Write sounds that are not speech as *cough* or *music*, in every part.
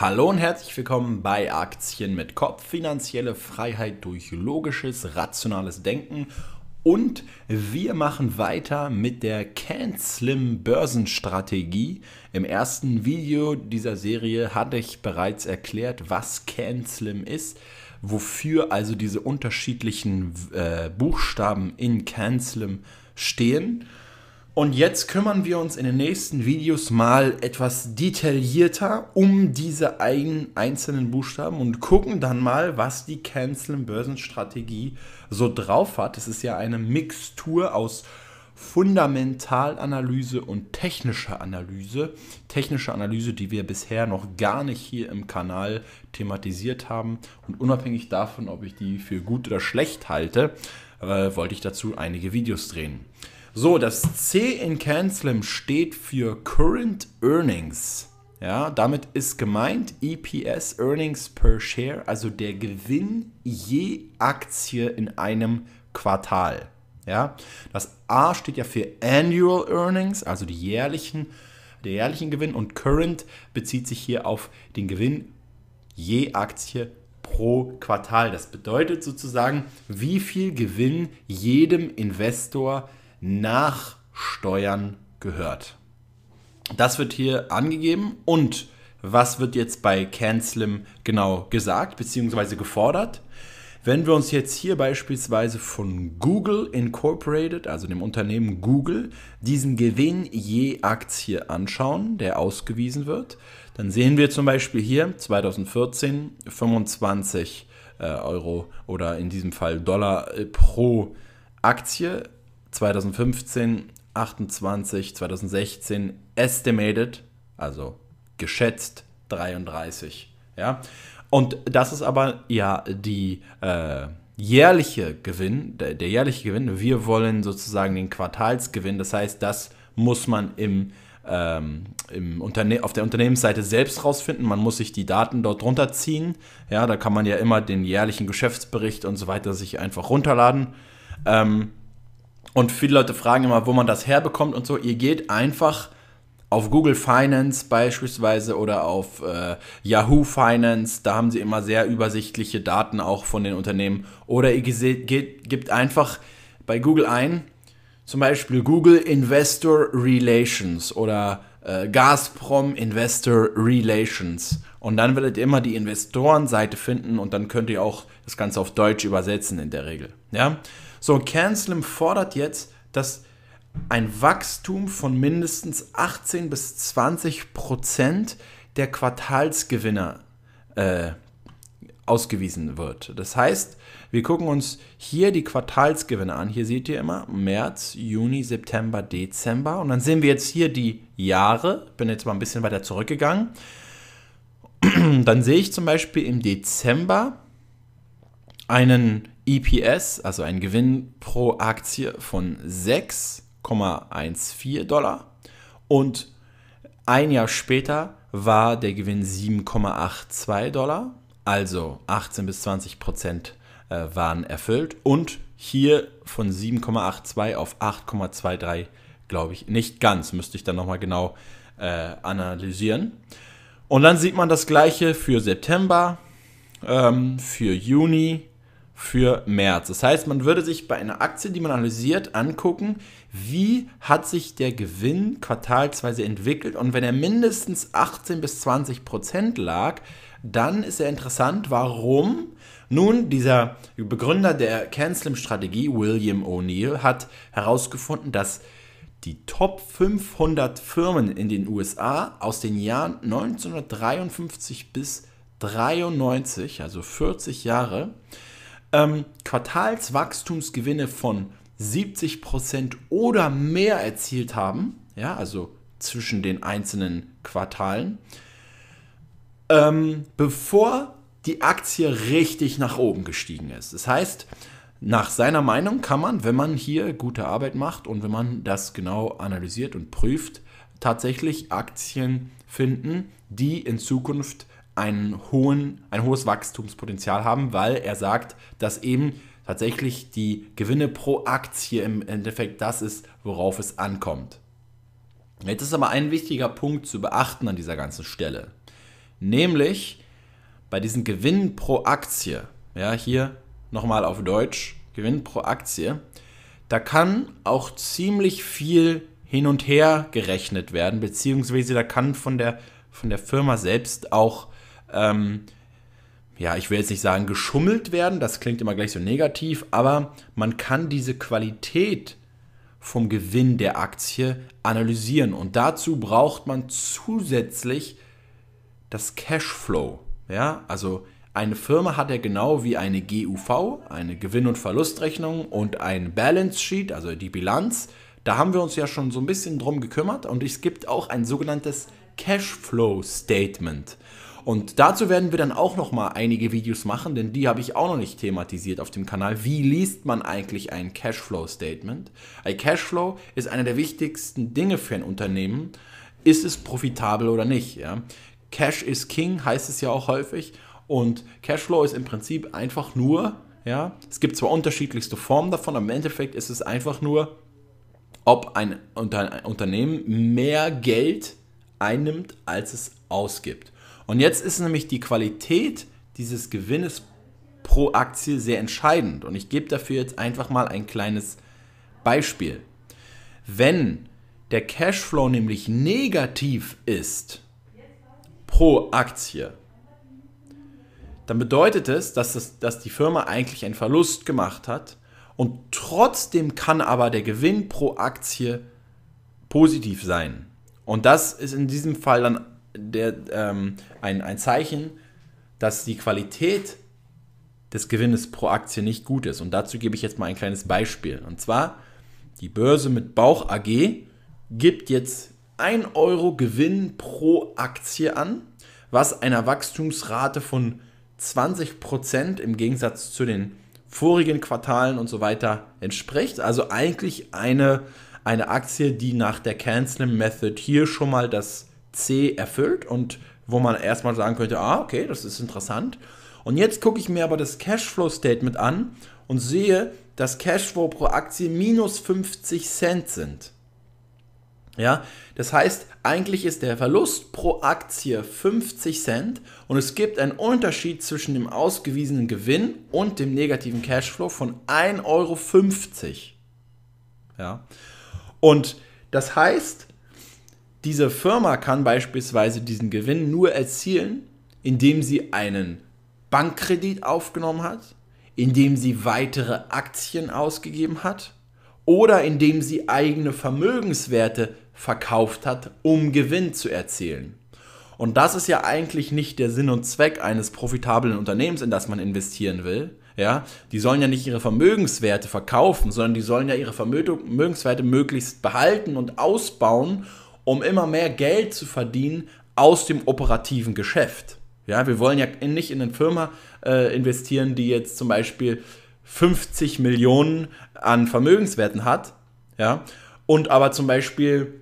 Hallo und herzlich willkommen bei Aktien mit Kopf, finanzielle Freiheit durch logisches, rationales Denken. Und wir machen weiter mit der Can Börsenstrategie. Im ersten Video dieser Serie hatte ich bereits erklärt, was Can ist, wofür also diese unterschiedlichen äh, Buchstaben in Can stehen. Und jetzt kümmern wir uns in den nächsten Videos mal etwas detaillierter um diese ein, einzelnen Buchstaben und gucken dann mal, was die Cancel-Börsenstrategie so drauf hat. Es ist ja eine Mixtur aus Fundamentalanalyse und technischer Analyse. Technische Analyse, die wir bisher noch gar nicht hier im Kanal thematisiert haben. Und unabhängig davon, ob ich die für gut oder schlecht halte, äh, wollte ich dazu einige Videos drehen. So, das C in Can steht für Current Earnings. Ja, damit ist gemeint EPS, Earnings per Share, also der Gewinn je Aktie in einem Quartal. Ja, das A steht ja für Annual Earnings, also die jährlichen, der jährlichen Gewinn und Current bezieht sich hier auf den Gewinn je Aktie pro Quartal. Das bedeutet sozusagen, wie viel Gewinn jedem Investor nach Steuern gehört. Das wird hier angegeben und was wird jetzt bei CanSlim genau gesagt bzw. gefordert? Wenn wir uns jetzt hier beispielsweise von Google Incorporated, also dem Unternehmen Google, diesen Gewinn je Aktie anschauen, der ausgewiesen wird, dann sehen wir zum Beispiel hier 2014 25 äh, Euro oder in diesem Fall Dollar äh, pro Aktie 2015 28, 2016 estimated, also geschätzt 33. Ja? Und das ist aber ja die äh, jährliche Gewinn, der, der, jährliche Gewinn. Wir wollen sozusagen den Quartalsgewinn, das heißt, das muss man im, ähm, im Unterne auf der Unternehmensseite selbst rausfinden. Man muss sich die Daten dort runterziehen. Ja, da kann man ja immer den jährlichen Geschäftsbericht und so weiter sich einfach runterladen. Ähm, und viele Leute fragen immer, wo man das herbekommt und so. Ihr geht einfach auf Google Finance beispielsweise oder auf äh, Yahoo Finance, da haben sie immer sehr übersichtliche Daten auch von den Unternehmen. Oder ihr geht, geht, gebt einfach bei Google ein, zum Beispiel Google Investor Relations oder äh, Gazprom Investor Relations. Und dann werdet ihr immer die Investorenseite finden und dann könnt ihr auch das Ganze auf Deutsch übersetzen in der Regel. Ja? So, CanSlim fordert jetzt, dass ein Wachstum von mindestens 18 bis 20 Prozent der Quartalsgewinner äh, ausgewiesen wird. Das heißt, wir gucken uns hier die Quartalsgewinne an. Hier seht ihr immer März, Juni, September, Dezember. Und dann sehen wir jetzt hier die Jahre. bin jetzt mal ein bisschen weiter zurückgegangen. *clears throat* Dann sehe ich zum Beispiel im Dezember einen EPS, also einen Gewinn pro Aktie von 6,14 Dollar. Und ein Jahr später war der Gewinn 7,82 Dollar also 18 bis 20 Prozent äh, waren erfüllt und hier von 7,82 auf 8,23, glaube ich, nicht ganz. Müsste ich dann nochmal genau äh, analysieren. Und dann sieht man das gleiche für September, ähm, für Juni, für März. Das heißt, man würde sich bei einer Aktie, die man analysiert, angucken, wie hat sich der Gewinn quartalsweise entwickelt. Und wenn er mindestens 18 bis 20 Prozent lag, dann ist er interessant, warum nun dieser Begründer der canceling strategie William O'Neill, hat herausgefunden, dass die Top 500 Firmen in den USA aus den Jahren 1953 bis 1993, also 40 Jahre, ähm, Quartalswachstumsgewinne von 70% oder mehr erzielt haben, ja, also zwischen den einzelnen Quartalen ähm, bevor die Aktie richtig nach oben gestiegen ist. Das heißt, nach seiner Meinung kann man, wenn man hier gute Arbeit macht und wenn man das genau analysiert und prüft, tatsächlich Aktien finden, die in Zukunft einen hohen, ein hohes Wachstumspotenzial haben, weil er sagt, dass eben tatsächlich die Gewinne pro Aktie im Endeffekt das ist, worauf es ankommt. Jetzt ist aber ein wichtiger Punkt zu beachten an dieser ganzen Stelle. Nämlich bei diesen Gewinn pro Aktie. Ja, hier nochmal auf Deutsch. Gewinn pro Aktie. Da kann auch ziemlich viel hin und her gerechnet werden, beziehungsweise da kann von der, von der Firma selbst auch, ähm, ja, ich will jetzt nicht sagen geschummelt werden, das klingt immer gleich so negativ, aber man kann diese Qualität vom Gewinn der Aktie analysieren und dazu braucht man zusätzlich das Cashflow. Ja, also eine Firma hat ja genau wie eine GUV, eine Gewinn- und Verlustrechnung und ein Balance Sheet, also die Bilanz. Da haben wir uns ja schon so ein bisschen drum gekümmert und es gibt auch ein sogenanntes Cashflow Statement. Und dazu werden wir dann auch noch mal einige Videos machen, denn die habe ich auch noch nicht thematisiert auf dem Kanal. Wie liest man eigentlich ein Cashflow Statement? Ein Cashflow ist einer der wichtigsten Dinge für ein Unternehmen. Ist es profitabel oder nicht? Ja? Cash is King heißt es ja auch häufig. Und Cashflow ist im Prinzip einfach nur, ja, es gibt zwar unterschiedlichste Formen davon, aber im Endeffekt ist es einfach nur, ob ein, Unternehmen mehr Geld einnimmt, als es ausgibt. Und jetzt ist nämlich die Qualität dieses Gewinnes pro Aktie sehr entscheidend. Und ich gebe dafür jetzt einfach mal ein kleines Beispiel. Wenn der Cashflow nämlich negativ ist, pro Aktie, dann bedeutet es, dass, das, dass die Firma eigentlich einen Verlust gemacht hat und trotzdem kann aber der Gewinn pro Aktie positiv sein. Und das ist in diesem Fall dann der, ähm, ein, ein Zeichen, dass die Qualität des Gewinnes pro Aktie nicht gut ist. Und dazu gebe ich jetzt mal ein kleines Beispiel. Und zwar, die Börse mit Bauch AG gibt jetzt 1 Euro Gewinn pro Aktie an, was einer Wachstumsrate von 20% im Gegensatz zu den vorigen Quartalen und so weiter entspricht. Also eigentlich eine, eine Aktie, die nach der Canceling Method hier schon mal das C erfüllt und wo man erstmal sagen könnte, ah, okay, das ist interessant. Und jetzt gucke ich mir aber das Cashflow Statement an und sehe, dass Cashflow pro Aktie minus 50 Cent sind. Ja, das heißt, eigentlich ist der Verlust pro Aktie 50 Cent und es gibt einen Unterschied zwischen dem ausgewiesenen Gewinn und dem negativen Cashflow von 1,50 Euro. Ja. Und das heißt, diese Firma kann beispielsweise diesen Gewinn nur erzielen, indem sie einen Bankkredit aufgenommen hat, indem sie weitere Aktien ausgegeben hat oder indem sie eigene Vermögenswerte verkauft hat, um Gewinn zu erzielen. Und das ist ja eigentlich nicht der Sinn und Zweck eines profitablen Unternehmens, in das man investieren will. Ja, die sollen ja nicht ihre Vermögenswerte verkaufen, sondern die sollen ja ihre Vermögenswerte möglichst behalten und ausbauen, um immer mehr Geld zu verdienen aus dem operativen Geschäft. Ja, wir wollen ja nicht in eine Firma äh, investieren, die jetzt zum Beispiel 50 Millionen an Vermögenswerten hat, ja, und aber zum Beispiel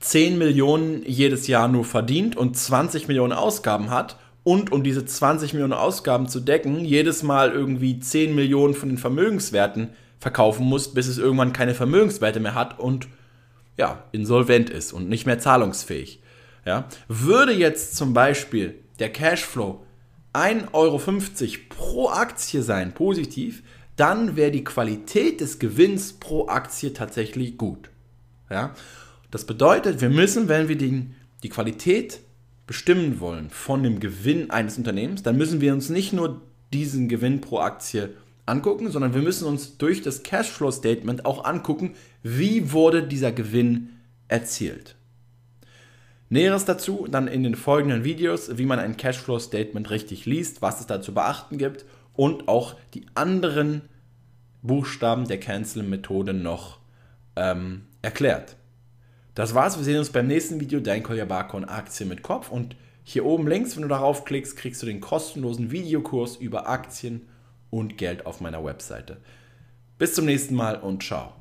10 Millionen jedes Jahr nur verdient und 20 Millionen Ausgaben hat und um diese 20 Millionen Ausgaben zu decken, jedes Mal irgendwie 10 Millionen von den Vermögenswerten verkaufen muss, bis es irgendwann keine Vermögenswerte mehr hat und ja, insolvent ist und nicht mehr zahlungsfähig. Ja. Würde jetzt zum Beispiel der Cashflow 1,50 Euro pro Aktie sein, positiv, dann wäre die Qualität des Gewinns pro Aktie tatsächlich gut. Ja? Das bedeutet, wir müssen, wenn wir den, die Qualität bestimmen wollen von dem Gewinn eines Unternehmens, dann müssen wir uns nicht nur diesen Gewinn pro Aktie angucken, sondern wir müssen uns durch das Cashflow Statement auch angucken, wie wurde dieser Gewinn erzielt. Näheres dazu dann in den folgenden Videos, wie man ein Cashflow Statement richtig liest, was es da zu beachten gibt und auch die anderen Buchstaben der Cancel-Methode noch ähm, erklärt. Das war's, wir sehen uns beim nächsten Video, dein Kolja Barkon Aktien mit Kopf und hier oben links, wenn du darauf klickst, kriegst du den kostenlosen Videokurs über Aktien und Geld auf meiner Webseite. Bis zum nächsten Mal und ciao.